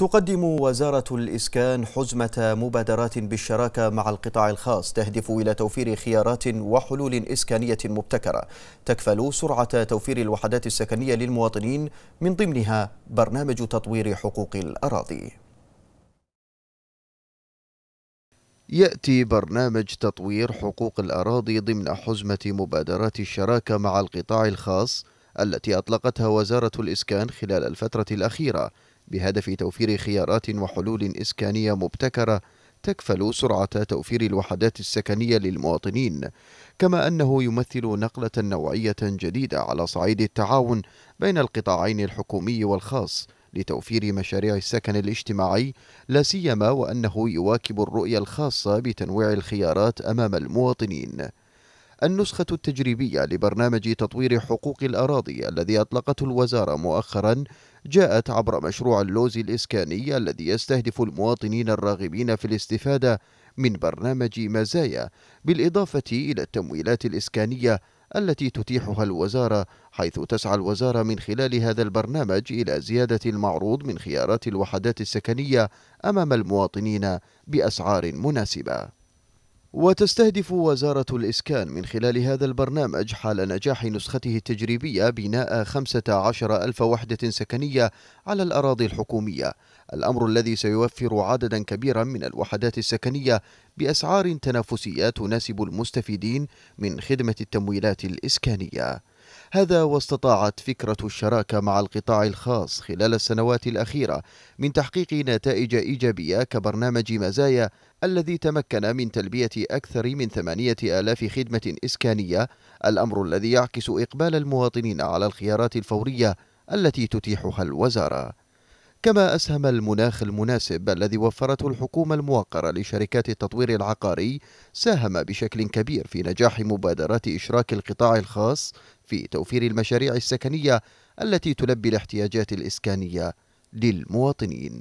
تقدم وزارة الإسكان حزمة مبادرات بالشراكة مع القطاع الخاص تهدف إلى توفير خيارات وحلول إسكانية مبتكرة تكفل سرعة توفير الوحدات السكنية للمواطنين من ضمنها برنامج تطوير حقوق الأراضي يأتي برنامج تطوير حقوق الأراضي ضمن حزمة مبادرات الشراكة مع القطاع الخاص التي أطلقتها وزارة الإسكان خلال الفترة الأخيرة بهدف توفير خيارات وحلول إسكانية مبتكرة تكفل سرعة توفير الوحدات السكنية للمواطنين، كما أنه يمثل نقلة نوعية جديدة على صعيد التعاون بين القطاعين الحكومي والخاص لتوفير مشاريع السكن الاجتماعي، لا سيما وأنه يواكب الرؤية الخاصة بتنويع الخيارات أمام المواطنين. النسخة التجريبية لبرنامج تطوير حقوق الأراضي الذي أطلقته الوزارة مؤخرا جاءت عبر مشروع اللوز الإسكاني الذي يستهدف المواطنين الراغبين في الاستفادة من برنامج مزايا بالإضافة إلى التمويلات الإسكانية التي تتيحها الوزارة حيث تسعى الوزارة من خلال هذا البرنامج إلى زيادة المعروض من خيارات الوحدات السكنية أمام المواطنين بأسعار مناسبة وتستهدف وزارة الإسكان من خلال هذا البرنامج حال نجاح نسخته التجريبية بناء 15 ألف وحدة سكنية على الأراضي الحكومية الأمر الذي سيوفر عددا كبيرا من الوحدات السكنية بأسعار تنافسية تناسب المستفيدين من خدمة التمويلات الإسكانية هذا واستطاعت فكرة الشراكة مع القطاع الخاص خلال السنوات الأخيرة من تحقيق نتائج إيجابية كبرنامج مزايا الذي تمكن من تلبية أكثر من ثمانية آلاف خدمة إسكانية الأمر الذي يعكس إقبال المواطنين على الخيارات الفورية التي تتيحها الوزارة كما أسهم المناخ المناسب الذي وفرته الحكومة الموقرة لشركات التطوير العقاري ساهم بشكل كبير في نجاح مبادرات إشراك القطاع الخاص في توفير المشاريع السكنية التي تلبي الاحتياجات الإسكانية للمواطنين